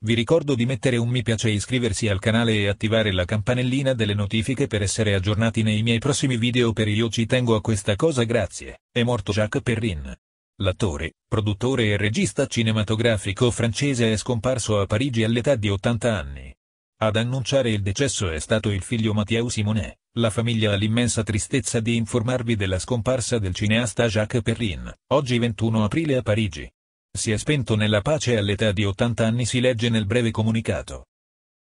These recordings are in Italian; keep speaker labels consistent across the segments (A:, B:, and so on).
A: Vi ricordo di mettere un mi piace e iscriversi al canale e attivare la campanellina delle notifiche per essere aggiornati nei miei prossimi video per io ci tengo a questa cosa grazie, è morto Jacques Perrin. L'attore, produttore e regista cinematografico francese è scomparso a Parigi all'età di 80 anni. Ad annunciare il decesso è stato il figlio Mathieu Simonet, la famiglia ha l'immensa tristezza di informarvi della scomparsa del cineasta Jacques Perrin, oggi 21 aprile a Parigi si è spento nella pace all'età di 80 anni si legge nel breve comunicato.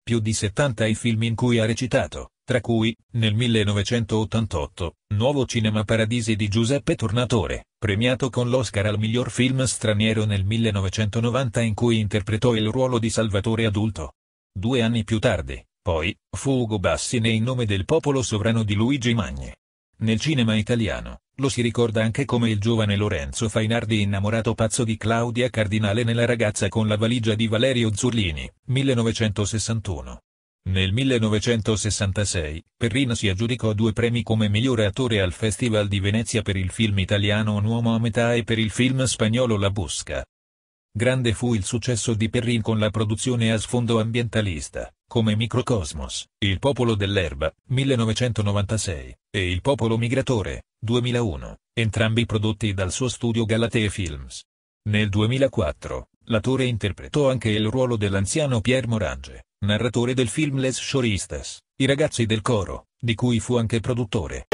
A: Più di 70 i film in cui ha recitato, tra cui, nel 1988, Nuovo Cinema Paradisi di Giuseppe Tornatore, premiato con l'Oscar al miglior film straniero nel 1990 in cui interpretò il ruolo di Salvatore adulto. Due anni più tardi, poi, fu Ugo Bassi ne nome del popolo sovrano di Luigi Magni. Nel cinema italiano, lo si ricorda anche come il giovane Lorenzo Fainardi innamorato pazzo di Claudia Cardinale nella ragazza con la valigia di Valerio Zurlini, 1961. Nel 1966, Perrin si aggiudicò due premi come migliore attore al Festival di Venezia per il film italiano Un uomo a metà e per il film spagnolo La Busca. Grande fu il successo di Perrin con la produzione a sfondo ambientalista, come Microcosmos, Il popolo dell'erba, 1996, e Il popolo migratore, 2001, entrambi prodotti dal suo studio Galatea Films. Nel 2004, l'attore interpretò anche il ruolo dell'anziano Pierre Morange, narratore del film Les Choristas, I ragazzi del coro, di cui fu anche produttore.